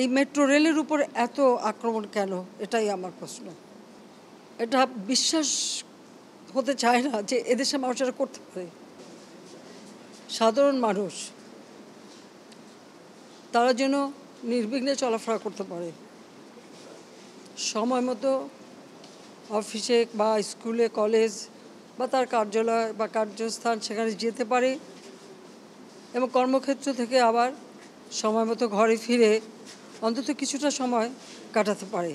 এই মেট্রো রেলের উপর এত আক্রমণ কেন এটাই আমার প্রশ্ন এটা বিশ্বাস হতে চায় না যে এদেশের মানুষেরা করতে পারে সাধারণ মানুষ তারা যেন নির্বিঘ্নে চলাফেরা করতে পারে সময় মতো অফিসে বা স্কুলে কলেজ বা তার কার্যালয় বা কার্যস্থান সেখানে যেতে পারে এবং কর্মক্ষেত্র থেকে আবার সময় মতো ঘরে ফিরে অন্তত কিছুটা সময় কাটাতে পারে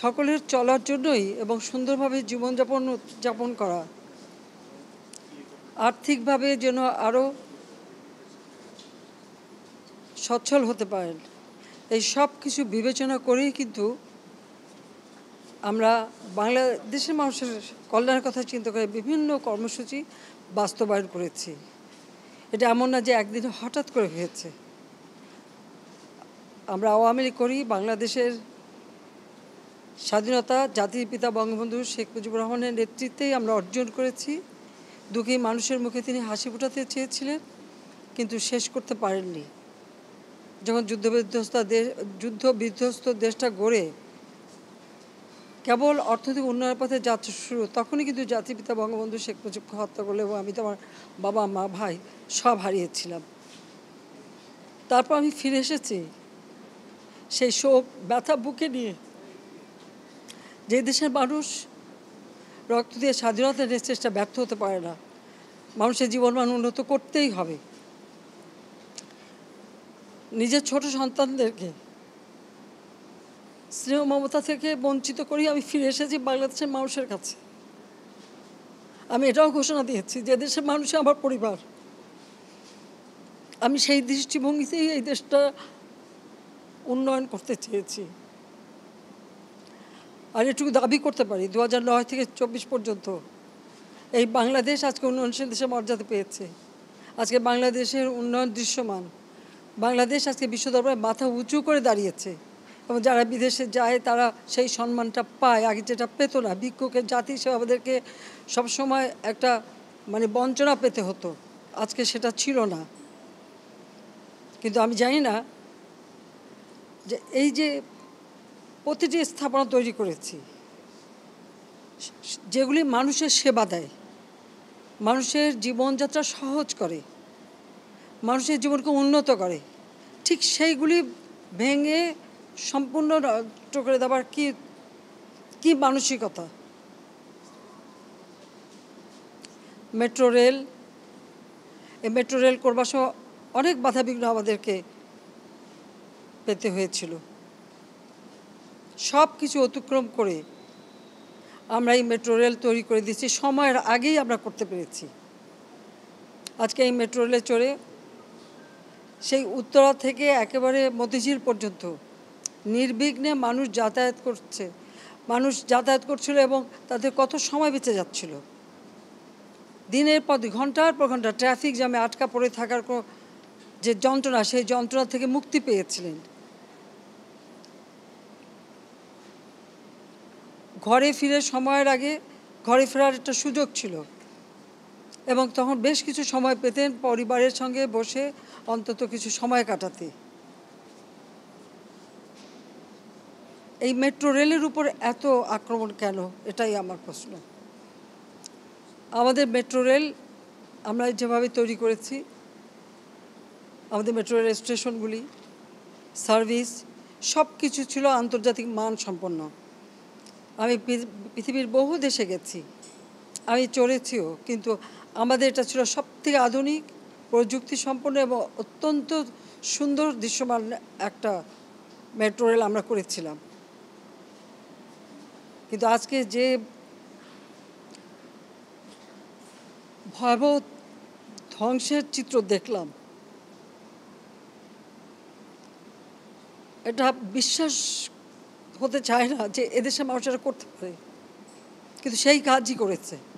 সকলের চলার জন্যই এবং সুন্দরভাবে জীবনযাপন যাপন করা আর্থিকভাবে যেন আরও সচ্ছল হতে পারেন এই সব কিছু বিবেচনা করেই কিন্তু আমরা বাংলাদেশের মানুষের কল্যাণের কথা চিন্তা করে বিভিন্ন কর্মসূচি বাস্তবায়ন করেছি এটা এমন না যে একদিন হঠাৎ করে হয়েছে আমরা আওয়ামী লীগ করি বাংলাদেশের স্বাধীনতা জাতির পিতা বঙ্গবন্ধু শেখ মুজিবুর রহমানের নেতৃত্বেই আমরা অর্জন করেছি দুঃখী মানুষের মুখে তিনি হাসি ফোটাতে চেয়েছিলেন কিন্তু শেষ করতে পারেননি যখন যুদ্ধ বিধ্বস্ত দেশ যুদ্ধ বিধ্বস্ত দেশটা গড়ে কেবল অর্থনৈতিক উন্নয়নের পথে যাত্রা শুরু তখনই কিন্তু জাতিপিতা বঙ্গবন্ধু শেখ মুজিবকে হত্যা করলে এবং আমি তো আমার বাবা মা ভাই সব হারিয়েছিলাম তারপর আমি ফিরে এসেছি সেই শোক ব্যথা বুকে নিয়ে যে দেশের মানুষ রক্ত দিয়ে স্বাধীনতা নিয়ে চেষ্টা ব্যর্থ হতে পারে না মানুষের জীবনমান উন্নত করতেই হবে নিজের ছোট সন্তানদেরকে স্নেহ মমতা থেকে বঞ্চিত করি আমি ফিরে এসেছি বাংলাদেশের মানুষের কাছে আমি এটাও ঘোষণা দিয়েছি যে দেশের মানুষ আমার পরিবার আমি সেই দৃষ্টিভঙ্গিতেই এই দেশটা উন্নয়ন করতে চেয়েছি আর এটুকু দাবি করতে পারি দু নয় থেকে চব্বিশ পর্যন্ত এই বাংলাদেশ আজকে উন্নয়নশীল দেশে মর্যাদা পেয়েছে আজকে বাংলাদেশের উন্নয়ন দৃশ্যমান বাংলাদেশ আজকে বিশ্ব দরবারে মাথা উঁচু করে দাঁড়িয়েছে এবং যারা বিদেশে যায় তারা সেই সম্মানটা পায় আগে যেটা পেত না ভিক্ষুকের জাতি হিসেবে আমাদেরকে সবসময় একটা মানে বঞ্চনা পেতে হতো আজকে সেটা ছিল না কিন্তু আমি জানি না যে এই যে প্রতিটি স্থাপনা তৈরি করেছি যেগুলি মানুষের সেবা দেয় মানুষের জীবনযাত্রা সহজ করে মানুষের জীবনকে উন্নত করে ঠিক সেইগুলি ভেঙে সম্পূর্ণ নষ্ট করে দেওয়ার কি কি মানসিকতা মেট্রো রেল এই মেট্রো রেল করবার সময় অনেক বাধা বিঘ্ন আমাদেরকে পেতে হয়েছিল সব কিছু অতিক্রম করে আমরা এই মেট্রো রেল তৈরি করে দিচ্ছি সময়ের আগেই আমরা করতে পেরেছি আজকে এই মেট্রো রেলে চড়ে সেই উত্তরা থেকে একেবারে মতিঝিল পর্যন্ত নির্বিঘ্নে মানুষ যাতায়াত করছে মানুষ যাতায়াত করছিল এবং তাদের কত সময় বেঁচে যাচ্ছিল দিনের পর ঘন্টার পর ঘন্টা ট্রাফিক জ্যামে আটকা পড়ে থাকার যে যন্ত্রণা সেই যন্ত্রণা থেকে মুক্তি পেয়েছিলেন ঘরে ফিরে সময়ের আগে ঘরে ফেরার একটা সুযোগ ছিল এবং তখন বেশ কিছু সময় পেতেন পরিবারের সঙ্গে বসে অন্তত কিছু সময় কাটাতে এই মেট্রো রেলের উপর এত আক্রমণ কেন এটাই আমার প্রশ্ন আমাদের মেট্রো রেল আমরা যেভাবে তৈরি করেছি আমাদের মেট্রো রেল স্টেশনগুলি সার্ভিস সব কিছু ছিল আন্তর্জাতিক মান সম্পন্ন আমি পৃথিবীর বহু দেশে গেছি আমি চড়েছিও কিন্তু আমাদের এটা ছিল সবথেকে আধুনিক প্রযুক্তি সম্পন্ন এবং অত্যন্ত সুন্দর দৃশ্যমান একটা মেট্রো রেল আমরা করেছিলাম কিন্তু আজকে যে ভয়াবহ ধ্বংসের চিত্র দেখলাম এটা বিশ্বাস হতে চায় না যে এদেশের মানুষেরা করতে পারে কিন্তু সেই কাজই করেছে